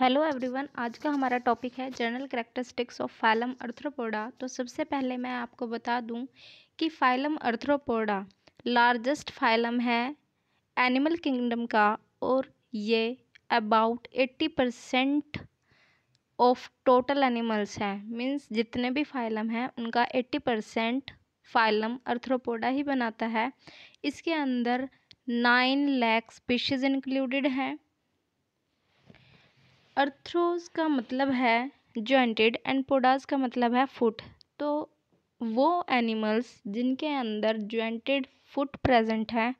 hello everyone आज का हमारा टॉपिक है general characteristics of phylum Arthropoda तो सबसे पहले मैं आपको बता दूं कि फाइलम अर्थ्रोपोडा लार्जेस्ट फाइलम है एनिमल किंगडम का और ये about eighty percent of total animals हैं मींस जितने भी फाइलम हैं उनका एट्टी परसेंट फाइलम अर्थ्रोपोडा ही बनाता है इसके अंदर नाइन लैक्स स्पीशीज़ इंक्लूडेड हैं अर्थ्रोस का मतलब है जॉइंटेड एंड पोडास का मतलब है फुट तो वो एनिमल्स जिनके अंदर जॉइंटेड फुट प्रेजेंट है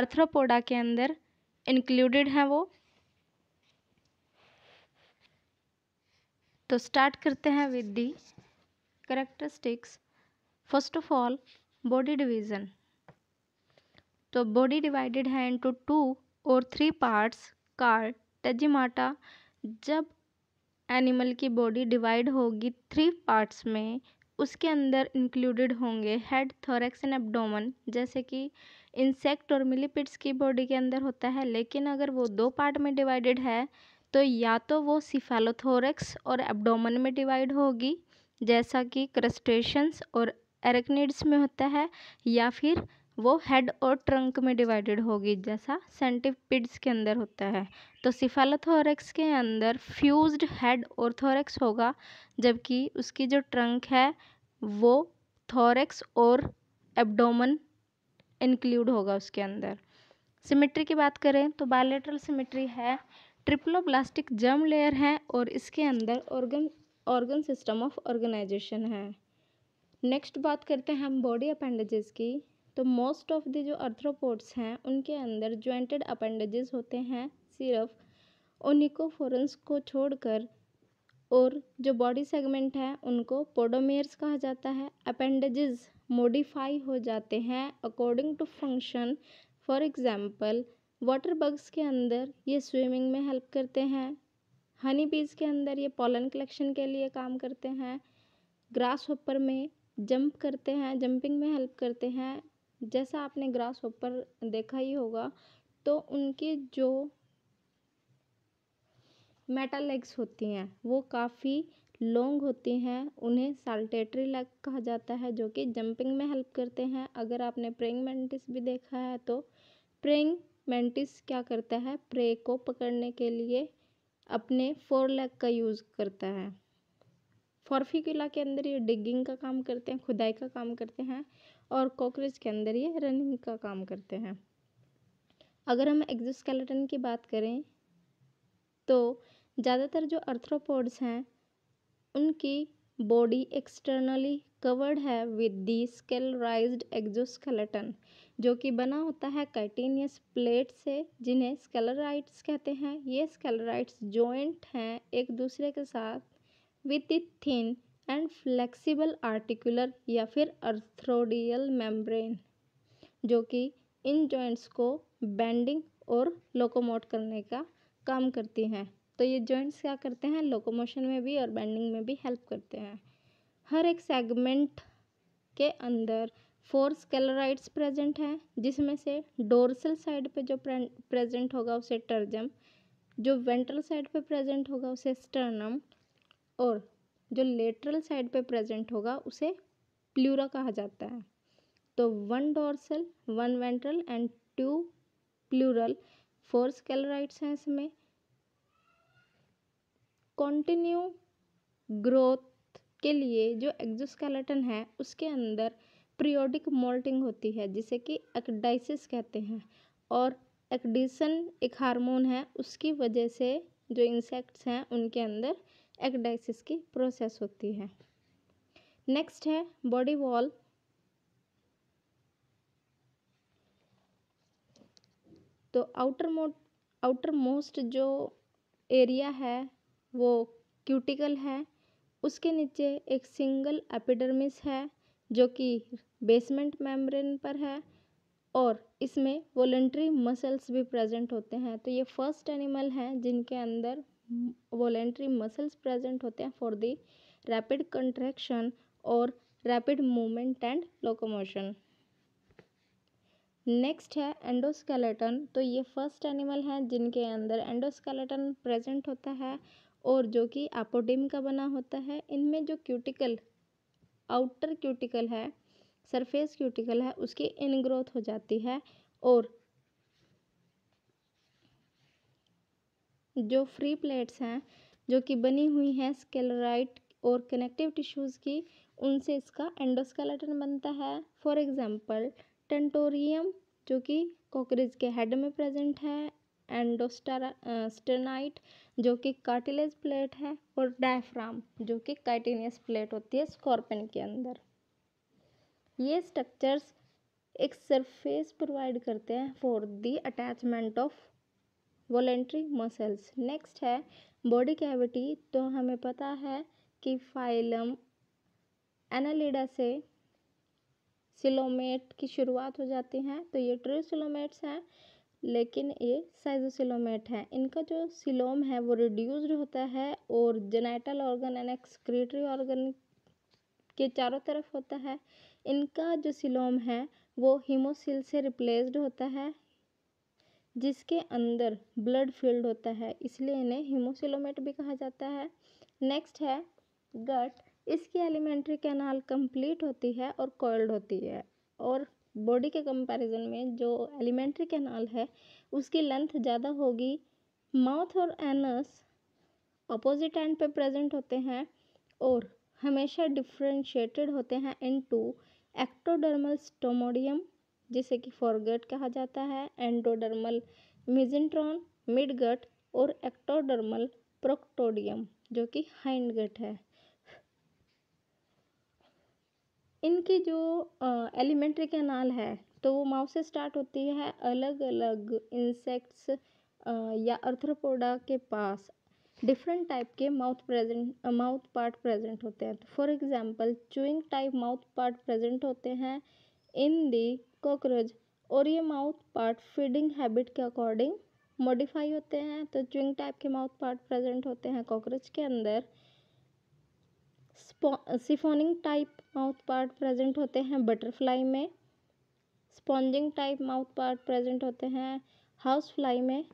अर्थ्रोपोडा के अंदर इंक्लूडेड हैं वो तो स्टार्ट करते हैं with the characteristics first of all body division तो बॉडी डिवाइडेड है इनटू टू और थ्री पार्ट्स कार टेजिमाटा जब एनिमल की बॉडी डिवाइड होगी थ्री पार्ट्स में उसके अंदर इंक्लूडेड होंगे हेड थोरेक्स एंड एब्डोमन जैसे कि इंसेक्ट और मिलीपिड्स की बॉडी के अंदर होता है लेकिन अगर वो दो पार्ट में डिवाइडेड है तो या तो वो सिफेलोथोरेक्स और एब्डोमन में डिवाइड होगी जैसा कि क्रस्टेशंस और एरेक्निड्स में होता है या फिर वो हेड और ट्रंक में डिवाइडेड होगी जैसा सेंटिपिड्स के अंदर होता है तो सिफेलोथोरेक्स के अंदर फ्यूज्ड हेड और थोरेक्स होगा जबकि उसकी जो ट्रंक है वो थोरेक्स और एब्डोमन इंक्लूड होगा उसके अंदर सिमेट्री की बात करें तो बायोलेट्रल सिमेट्री है प्लास्टिक जर्म लेयर है और इसके अंदर organ organ system of organisation है नेक्स्ट बात करते हैं हम बॉडी अपेंडेजेस की तो मोस्ट ऑफ दी जो अर्थ्रोपोड्स हैं उनके अंदर ज्वाइंटेड अपेंडेजेस होते हैं सिर्फ ओनिकोफोरन्स को छोड़कर और जो बॉडी सेगमेंट है उनको पोडोमेयर्स कहा जाता है अपेंडेजेस मोडिफाई हो जाते हैं according to function for example water bugs के अंदर ये स्विमिंग में हेल्प करते हैं हनी बीज के अंदर ये पॉलन कलेक्शन के लिए काम करते हैं ग्रास होपर में जंप करते हैं जंपिंग में हेल्प करते हैं जैसा आपने ग्रास ऊपर देखा ही होगा तो उनके जो मेटल लेग्स होती हैं वो काफ़ी लॉन्ग होती हैं उन्हें साल्टेटरी लेग कहा जाता है जो कि जंपिंग में हेल्प करते हैं अगर आपने प्रेइंग मेंटिस भी देखा है तो प्रेइंग मेंटिस क्या करता है प्रे को पकड़ने के लिए अपने फोर लेग का यूज़ करता है फॉर्फिकुला के अंदर ये डिगिंग का काम करते हैं खुदाई का काम करते हैं और कॉकरोच के अंदर ये रनिंग का काम करते हैं अगर हम एग्जोस्केलेटन की बात करें तो ज़्यादातर जो अर्थ्रोपोड्स हैं उनकी बॉडी एक्सटर्नली कवर्ड है विद दी स्केलराइज्ड एग्जोस्केलेटन जो कि बना होता है कैटीनियस प्लेट से जिन्हें स्केलराइट्स कहते हैं ये स्केलराइट्स जॉइंट हैं एक दूसरे के साथ with the thin and flexible articular या फिर अर्थ्रोडियल मेम्ब्रेन जो कि इन जॉइंट्स को बेंडिंग और लोकोमोट करने का काम करती हैं तो ये जॉइंट्स क्या करते हैं लोकोमोशन में भी और बेंडिंग में भी हेल्प करते हैं हर एक सेगमेंट के अंदर फोर स्केलराइड्स प्रेजेंट हैं जिसमें से डोरसल साइड पे जो प्रेजेंट होगा उसे टर्जम जो वेंट्रल साइड पे प्रेजेंट होगा उसे स्टर्नम और जो लेटरल साइड पे प्रेजेंट होगा उसे प्लूरा कहा जाता है तो one dorsal one ventral and two pleural four sclerites हैं इसमें कॉन्टिन्यू ग्रोथ के लिए जो एक्जोस्केलेटन है उसके अंदर प्रियोडिक मोल्टिंग होती है जिसे कि एक्डाइसिस कहते हैं और एक्डिसन एक हार्मोन है उसकी वजह से जो इंसेक्ट्स हैं उनके अंदर एगडाइसिस की प्रोसेस होती है नेक्स्ट है बॉडी वॉल तो आउटर मोट आउटर मोस्ट जो एरिया है वो क्यूटिकल है उसके नीचे एक सिंगल एपिडर्मिस है जो कि बेसमेंट मेम्ब्रेन पर है और इसमें वॉलेंट्री मसल्स भी प्रेजेंट होते हैं तो ये फर्स्ट एनिमल हैं जिनके अंदर वॉलेंट्री मसल्स प्रेजेंट होते हैं फॉर द रैपिड कंट्रैक्शन और rapid movement and locomotion next है एंडोस्केलेटन तो ये फर्स्ट एनिमल हैं जिनके अंदर एंडोस्केलेटन प्रेजेंट होता है और जो कि एपोडिम का बना होता है इनमें जो क्यूटिकल आउटर क्यूटिकल है सरफेस क्यूटिकल है उसकी इनग्रोथ हो जाती है और जो फ्री प्लेट्स हैं जो कि बनी हुई हैं स्केलराइट और कनेक्टिव टिश्यूज़ की उनसे इसका एंडोस्केलेटन बनता है फॉर एग्जांपल टेंटोरियम जो कि कॉकरेज के हेड में प्रेजेंट है एंडोस्टेनाइट जो कि कार्टिलेज प्लेट है और डायफ्राम जो कि काइटेनियस प्लेट होती है स्कॉर्पियन के अंदर ये स्ट्रक्चर्स एक सरफेस प्रोवाइड करते हैं for the attachment of voluntary muscles next है बॉडी कैविटी तो हमें पता है कि फाइलम एनालिडा से सिलोमेट की शुरुआत हो जाती है तो ये ट्रू सिलोमेट्स हैं लेकिन ये साइजोसिलोमेट हैं इनका जो सिलोम है वो रिड्यूस्ड होता है और genital organ and excretory organ के चारों तरफ होता है इनका जो सिलोम है वो हीमोसिल से रिप्लेस्ड होता है जिसके अंदर ब्लड फील्ड होता है इसलिए इन्हें हिमोसिलोमेट भी कहा जाता है नेक्स्ट है गट इसकी एलिमेंट्री कैनाल कंप्लीट होती है और कॉल्ड होती है और बॉडी के कंपैरिजन में जो एलिमेंट्री कैनाल है उसकी लेंथ ज़्यादा होगी माउथ और एनस अपोजिट एंड पे प्रेजेंट होते हैं और हमेशा डिफ्रेंशिएटेड होते हैं इन टू एक्टोडर्मल स्टोमोडियम जिसे कि फॉरगट कहा जाता है एंडोडर्मल मिजेंट्रॉन मिडगट और एक्टोडर्मल प्रोक्टोडियम जो कि हाइंडगट है इनकी जो एलिमेंट्री कैनाल है तो वो माउथ से स्टार्ट होती है अलग अलग इंसेक्ट्स या अर्थ्रोपोडा के पास डिफरेंट टाइप के mouth present mouth part present होते हैं तो for example chewing type mouth part present होते हैं इन दी कॉकरोच और ये माउथ पार्ट फीडिंग हैबिट के अकॉर्डिंग मॉडिफाई होते हैं तो च्विंग टाइप के माउथ पार्ट प्रेजेंट होते हैं कॉकरोच के अंदर siphoning type mouth part present होते हैं बटरफ्लाई में sponging type mouth part present होते हैं हाउस फ्लाई में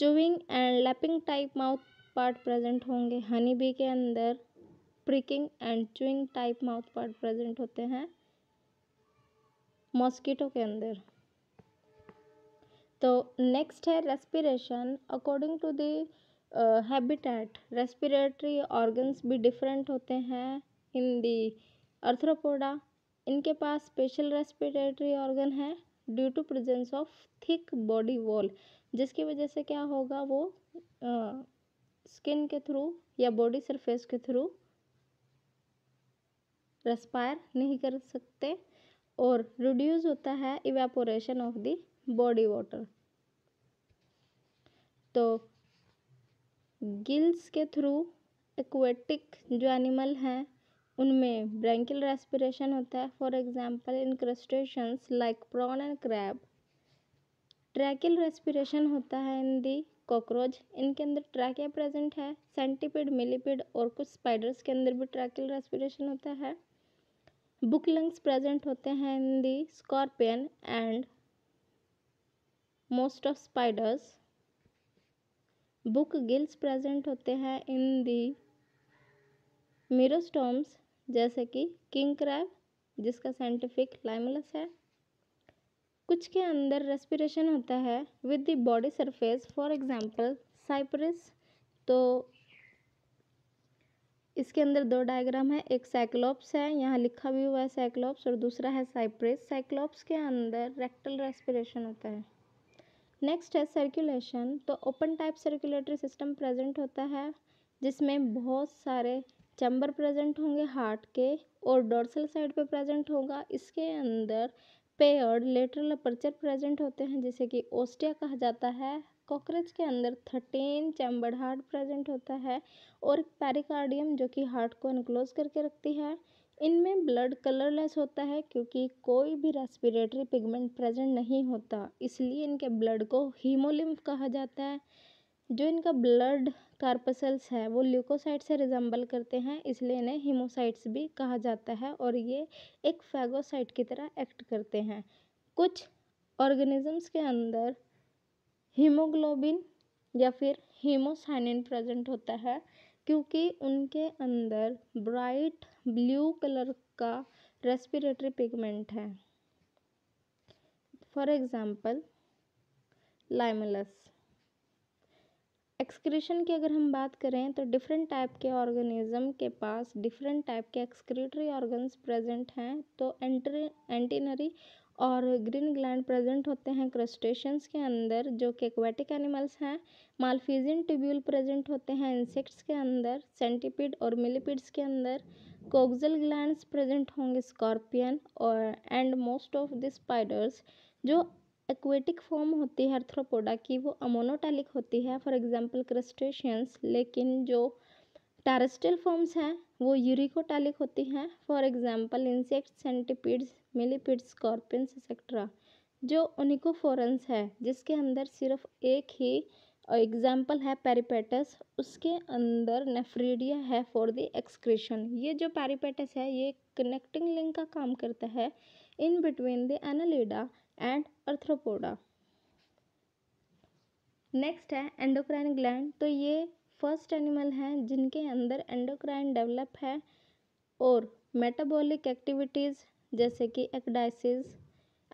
चुविंग and lapping type mouth part present होंगे हनी बी के अंदर piercing and chewing type mouth part present होते हैं मॉस्किटो के अंदर तो नेक्स्ट है respiration according to the habitat respiratory organs भी डिफरेंट होते हैं इन दी अर्थ्रोपोडा इनके पास स्पेशल रेस्पिरेटरी ऑर्गन है due to presence of thick body wall जिसकी वजह से क्या होगा वो स्किन uh, के थ्रू या बॉडी सरफेस के थ्रू रेस्पायर नहीं कर सकते और रिड्यूस होता है evaporation of the body water तो गिल्स के थ्रू एक्वेटिक जो एनिमल हैं उनमें ब्रैंकिल रेस्पिरेशन होता है for example in crustaceans like prawn and crab tracheal respiration होता है इन दी कॉकरोच इनके अंदर ट्रैकिया प्रेजेंट है सेंटीपिड मिलीपिड और कुछ स्पाइडर्स के अंदर भी ट्रैकिल रेस्पिरेशन होता है बुक लंग्स प्रेजेंट होते हैं in the scorpion and most of spiders book gills present होते हैं इन दी मीरोस्टोम्स जैसे कि किंग क्रैब जिसका साइंटिफिक लाइमलस है कुछ के अंदर रेस्पिरेशन होता है with the body surface for example cypris तो इसके अंदर दो डायग्राम है एक साइक्लोप्स है यहाँ लिखा भी हुआ है साइक्लोप्स और दूसरा है साइप्रेस साइक्लोप्स के अंदर रेक्टल रेस्पिरेशन होता है नेक्स्ट है सर्कुलेशन तो open type circulatory system present होता है जिसमें बहुत सारे चैम्बर प्रेजेंट होंगे हार्ट के और डोर्सल साइड पे प्रेजेंट होगा इसके अंदर पेयर्ड लेटरल अपर्चर प्रेजेंट होते हैं जिसे कि ओस्टिया कहा जाता है कॉकरोच के अंदर थर्टीन चैम्बर्ड हार्ट प्रेजेंट होता है और पैरिकार्डियम पेरिकार्डियम जो कि हार्ट को इनक्लोज करके रखती है इनमें ब्लड कलरलेस होता है क्योंकि कोई भी रेस्पिरेटरी पिगमेंट प्रेजेंट नहीं होता इसलिए इनके ब्लड को हीमोलिम्फ कहा जाता है जो इनका ब्लड कार्पसल्स है वो ल्यूकोसाइट से रिजम्बल करते हैं इसलिए इन्हें हीमोसाइट्स भी कहा जाता है और ये एक फैगोसाइट की तरह एक्ट करते हैं कुछ ऑर्गेनिजम्स के अंदर हीमोग्लोबिन या फिर हीमोसाइनिन प्रेजेंट होता है क्योंकि उनके अंदर ब्राइट ब्लू कलर का रेस्पिरेटरी पिगमेंट है फॉर एग्ज़ाम्पल लाइमलस एक्सक्रीशन की अगर हम बात करें तो डिफरेंट टाइप के ऑर्गेनिज्म के पास डिफरेंट टाइप के एक्सक्रीटरी ऑर्गन्स प्रेजेंट हैं तो एंट्री एंटीनरी और ग्रीन ग्लैंड प्रेजेंट होते हैं क्रस्टेशंस के अंदर जो कि एक्वेटिक एनिमल्स हैं मालफीजिन ट्यूब्यूल प्रेजेंट होते हैं इंसेक्ट्स के अंदर सेंटीपिड और मिलीपिड्स के अंदर कोक्जल ग्लैंड प्रेजेंट होंगे स्कॉर्पियन और and most of the spiders जो एक्वेटिक फॉर्म होती है अर्थ्रोपोडा की वो अमोनोटैलिक होती है फॉर एग्जांपल क्रस्टेशियंस लेकिन जो टेरेस्ट्रियल फॉर्म्स हैं वो यूरिकोटैलिक होती हैं for example insect centipedes millipedes scorpions etcetera जो ओनिकोफोरेंस है जिसके अंदर सिर्फ एक ही एग्जाम्पल है पेरीपेटस उसके अंदर नेफ्रीडिया है फॉर द एक्सक्रेशन ये जो पेरीपेटस है ये कनेक्टिंग लिंक का काम करता है in between the annelida and arthropoda next है एंडोक्राइन ग्लैंड तो ये फर्स्ट एनिमल हैं जिनके अंदर एंडोक्राइन डेवलप है और मेटाबॉलिक एक्टिविटीज़ जैसे कि ecdysis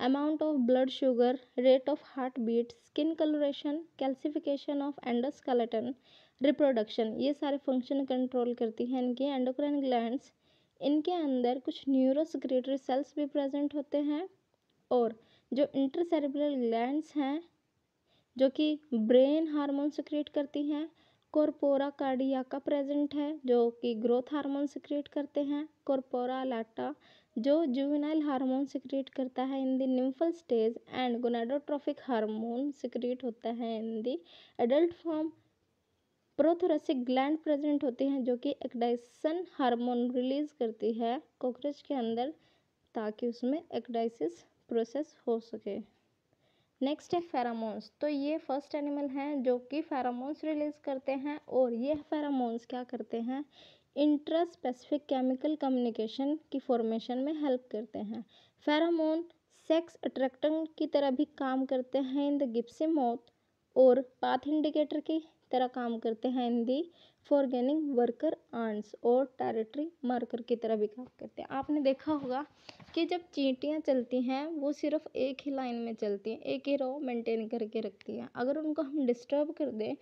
amount of blood sugar rate of heart beat skin colouration calcification of endoskeleton reproduction ये सारे फंक्शन कंट्रोल करती हैं इनकी एंडोक्राइन ग्लैंड्स इनके अंदर कुछ न्यूरोसिक्रेटरी सेल्स भी प्रेजेंट होते हैं और जो इंटरसेरेब्रल ग्लैंड्स हैं जो कि ब्रेन हार्मोन सिक्रिएट करती हैं कॉरपोरा का प्रेजेंट है जो कि ग्रोथ हार्मोन सिक्रिएट करते हैं कॉरपोरा लाटा जो जुवेनाइल हार्मोन सिक्रिएट करता है in the nymphal stage and gonadotrophic hormone secrete होता है in the adult form prothoracic gland present होते हैं जो कि एक्डाइसन हार्मोन रिलीज करती है कॉकरोच के अंदर ताकि उसमें एक्डाइसिस प्रोसेस हो सके नेक्स्ट है फेरामोन्स तो ये फर्स्ट एनिमल हैं जो कि फेरामोन्स रिलीज़ करते हैं और ये फेरामोन्स क्या करते हैं इंट्रा स्पेसिफिक केमिकल कम्युनिकेशन की फॉर्मेशन में हेल्प करते हैं फेरामोन सेक्स अट्रैक्टन की तरह भी काम करते हैं इन द गिप्स मौत और पाथ इंडिकेटर की तरह काम करते हैं in the foraging worker ants और टेरिटरी मार्कर की तरह भी काम करते हैं आपने देखा होगा कि जब चींटियाँ चलती हैं वो सिर्फ एक ही लाइन में चलती हैं एक ही रो मेंटेन करके रखती हैं अगर उनको हम डिस्टर्ब कर दें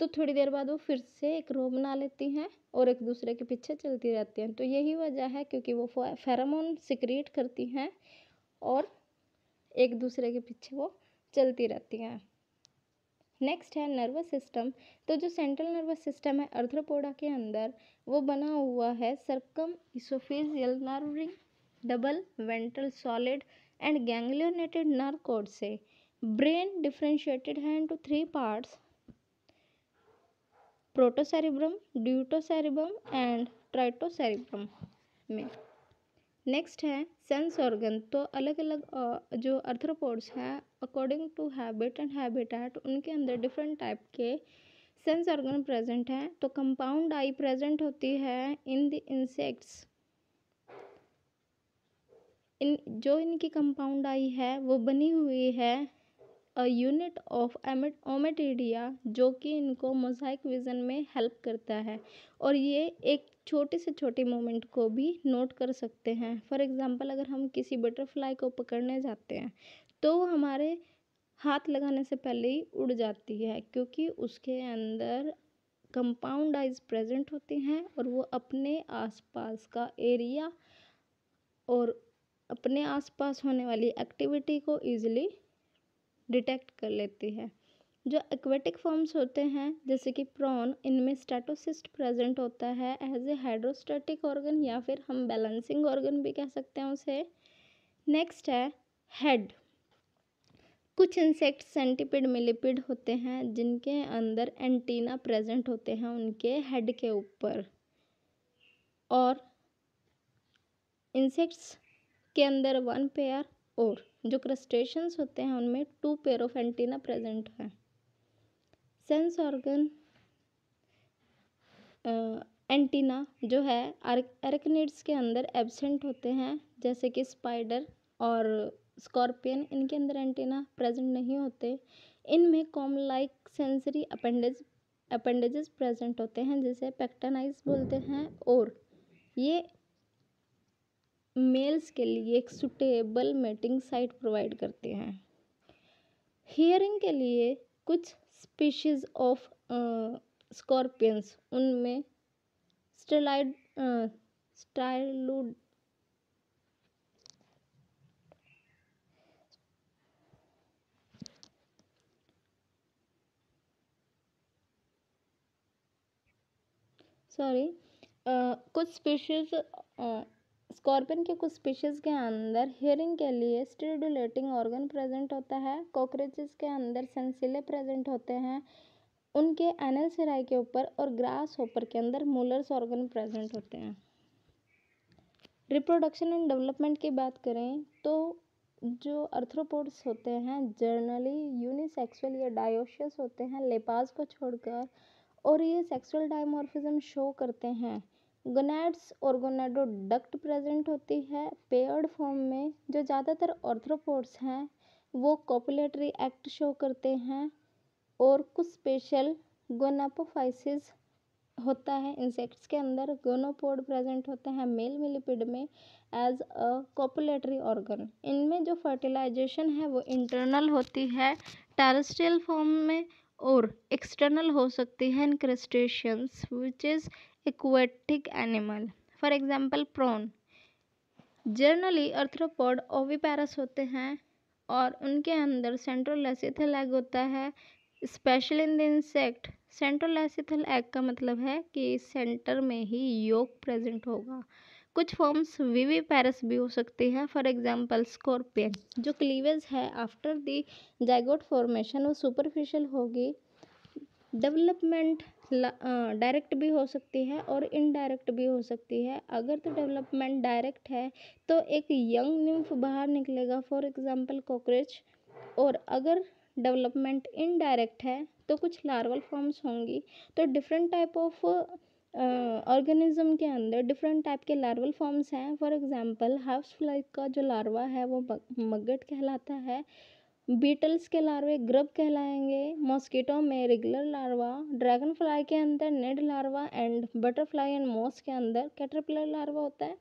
तो थोड़ी देर बाद वो फिर से एक रो बना लेती हैं और एक दूसरे के पीछे चलती रहती हैं तो यही वजह है क्योंकि वो फेरामोन सिक्रिएट करती हैं और एक दूसरे के पीछे वो चलती रहती हैं नेक्स्ट है नर्वस सिस्टम तो जो सेंट्रल नर्वस सिस्टम है अर्थ्रोपोडा के अंदर वो बना हुआ है circumoesophageal nerve ring double ventral solid and ganglionated nerve cord से ब्रेन डिफ्रेंशिएटेड है into three parts protocerebrum deutocerebrum and tritocerebrum में नेक्स्ट है सेंस ऑर्गन तो अलग अलग जो अर्थ्रोपोड्स हैं according to habit and habitat उनके अंदर डिफरेंट टाइप के सेंस ऑर्गन प्रेजेंट हैं तो कंपाउंड आई प्रेजेंट होती है इन द इंसेक्ट्स इन जो इनकी कंपाउंड आई है वो बनी हुई है अ यूनिट ऑफ ओमेटेडिया जो कि इनको मोजाइक विजन में हेल्प करता है और ये एक छोटे से छोटे मोमेंट को भी नोट कर सकते हैं फॉर एग्जांपल अगर हम किसी बटरफ्लाई को पकड़ने जाते हैं तो वो हमारे हाथ लगाने से पहले ही उड़ जाती है क्योंकि उसके अंदर कंपाउंड आइज प्रेजेंट होती हैं और वो अपने आसपास का एरिया और अपने आसपास होने वाली एक्टिविटी को ईजिली डिटेक्ट कर लेती है जो एक्वेटिक फॉर्म्स होते हैं जैसे कि प्रॉन इनमें स्टेटोसिस्ट प्रेजेंट होता है एज ए हाइड्रोस्टेटिक ऑर्गन या फिर हम बैलेंसिंग ऑर्गन भी कह सकते हैं उसे नेक्स्ट है हेड कुछ इंसेक्ट सेंटीपिड मिलीपिड होते हैं जिनके अंदर एंटीना प्रेजेंट होते हैं उनके हेड के ऊपर और इंसेक्ट्स के अंदर वन पेयर और जो क्रस्टेशंस होते हैं उनमें two pair of antenna present है सेंस ऑर्गन एंटीना जो है एरकनिड्स के अंदर एबसेंट होते हैं जैसे कि स्पाइडर और स्कॉर्पियन इनके अंदर एंटीना प्रेजेंट नहीं होते इनमें comb like sensory appendage appendages present होते हैं जिसे पैक्टनाइज बोलते हैं और ये मेल्स के लिए एक सुटेबल मेटिंग साइट प्रोवाइड करते हैं हियरिंग के लिए कुछ स्पीशीज ऑफ स्कॉर्पियंस उनमें स्टेलाइड स्टाइलूड सॉरी कुछ स्पीशीज स्कॉर्पियन के कुछ स्पीशीज़ के अंदर हियरिंग के लिए स्टेडुलेटिंग ऑर्गन प्रेजेंट होता है कॉकरोचेस के अंदर सेंसिले प्रेजेंट होते हैं उनके एनल सिराई के ऊपर और ग्रास होपर के अंदर मूलर्स ऑर्गन प्रेजेंट होते हैं रिप्रोडक्शन एंड डेवलपमेंट की बात करें तो जो अर्थ्रोपोड्स होते हैं जर्नली यूनिसेक्सुअल या डायोशियस होते हैं लेपाज को छोड़कर और ये सेक्सुअल डायमॉर्फिज्म शो करते हैं गोनेड्स और डक्ट प्रेजेंट होती है पेयर्ड फॉर्म में जो ज्यादातर ऑर्थ्रोपोड्स हैं वो कॉपुलेटरी एक्ट शो करते हैं और कुछ स्पेशल गोनापोफाइसिस होता है इंसेक्ट्स के अंदर गोनोपोड प्रेजेंट होते हैं मेल मिलीपिड में एज अ कॉपुलेटरी ऑर्गन इनमें जो फर्टिलाइजेशन है वो इंटरनल होती है टेरेस्ट्रियल फॉर्म में और एक्सटर्नल हो सकती हैं crustaceans which is aquatic animal for example prawn generally arthropod oviparous होते हैं और उनके अंदर सेंट्रल एसिथल एग होता है special in the insect central एसिथल एग का मतलब है कि सेंटर में ही योग प्रेजेंट होगा कुछ फॉर्म्स वीवी पैरस भी हो सकते हैं फॉर एग्जांपल स्कॉर्पियन जो क्लीवेज है आफ्टर दी जैगोट फॉर्मेशन वो सुपरफिशियल होगी डेवलपमेंट डायरेक्ट भी हो सकती है और इनडायरेक्ट भी हो सकती है अगर तो डेवलपमेंट डायरेक्ट है तो एक यंग निम्फ बाहर निकलेगा फॉर एग्जांपल कॉकरोच और अगर डेवलपमेंट इनडायरेक्ट है तो कुछ लार्वल फॉर्म्स होंगी तो डिफरेंट टाइप ऑफ ऑर्गेनिज़म के अंदर डिफरेंट टाइप के लार्वल फॉर्म्स हैं फॉर एग्जांपल हाउस फ्लाई का जो लार्वा है वो मगट कहलाता है बीटल्स के लार्वे ग्रब कहलाएंगे मॉस्किटो में रेगुलर लार्वा ड्रैगन फ्लाई के अंदर naiad larva and butterfly and moth के अंदर कैटरपिलर लार्वा होता है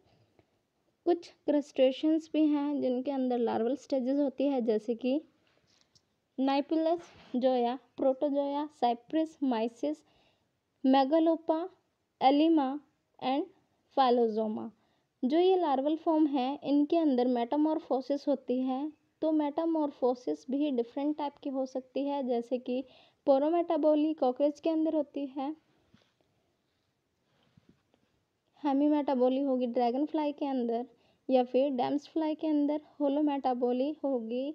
कुछ क्रस्टेशंस भी हैं जिनके अंदर लार्वल स्टेजेस होती है जैसे कि nauplius zoea protozoea cypris mysis megalopa alima and phyllosoma जो ये लार्वल फॉर्म है इनके अंदर मेटामॉर्फोसिस होती है तो मेटामॉर्फोसिस भी डिफरेंट टाइप की हो सकती है जैसे कि पोरोमेटाबोली कॉकरोच के अंदर होती है हेमी मेटाबोली होगी ड्रैगन फ्लाई के अंदर या फिर डैम्स फ्लाई के अंदर होलो मेटाबोली होगी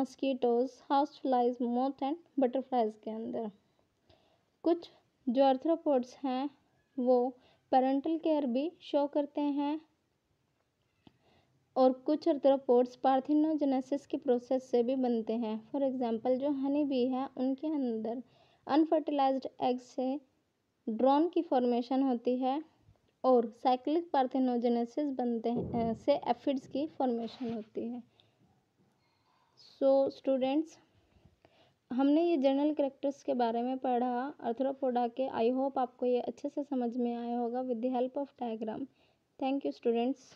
mosquitoes house flies moth and butterflies के अंदर कुछ जो अर्थ्रोपोड्स हैं वो पेरेंटल केयर भी शो करते हैं और कुछ पोर्ट्स पार्थिनोजेनेसिस की प्रोसेस से भी बनते हैं फॉर एग्जांपल जो हनी बी है उनके अंदर अनफर्टिलाइज्ड एग से ड्रोन की फॉर्मेशन होती है और साइक्लिक पार्थिनोजेनेसिस बनते हैं से एफिड्स की फॉर्मेशन होती है सो so, स्टूडेंट्स हमने ये जनरल करेक्टर्स के बारे में पढ़ा अर्थरोपोडा के आई होप आपको ये अच्छे से समझ में आया होगा with the help of diagram thank you students